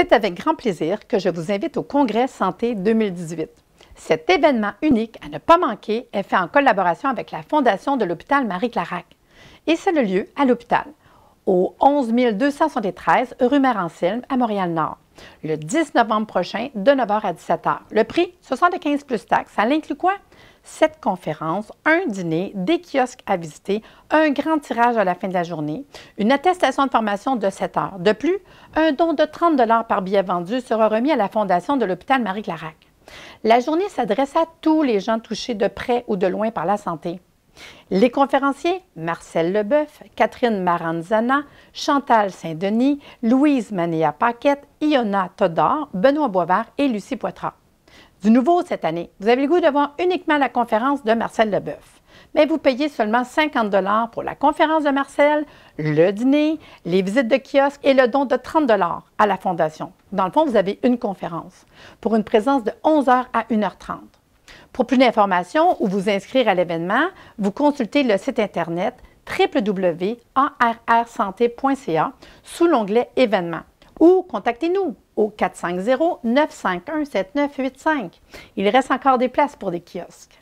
C'est avec grand plaisir que je vous invite au Congrès Santé 2018. Cet événement unique à ne pas manquer est fait en collaboration avec la Fondation de l'hôpital Marie-Clarac. Et c'est le lieu à l'hôpital, au 11 273 rue Marancelme à Montréal-Nord le 10 novembre prochain de 9h à 17h. Le prix 75 plus taxes. Ça inclut quoi? 7 conférences, un dîner, des kiosques à visiter, un grand tirage à la fin de la journée, une attestation de formation de 7 heures. De plus, un don de 30 par billet vendu sera remis à la fondation de l'hôpital Marie-Clarac. La journée s'adresse à tous les gens touchés de près ou de loin par la santé. Les conférenciers Marcel Leboeuf, Catherine Maranzana, Chantal Saint-Denis, Louise Mania Paquette, Iona Todor, Benoît Boivard et Lucie Poitras. Du nouveau cette année, vous avez le goût de voir uniquement la conférence de Marcel Leboeuf. Mais vous payez seulement 50 pour la conférence de Marcel, le dîner, les visites de kiosque et le don de 30 à la Fondation. Dans le fond, vous avez une conférence pour une présence de 11h à 1h30. Pour plus d'informations ou vous inscrire à l'événement, vous consultez le site Internet www.arrsanté.ca sous l'onglet Événements ou contactez-nous au 450-951-7985. Il reste encore des places pour des kiosques.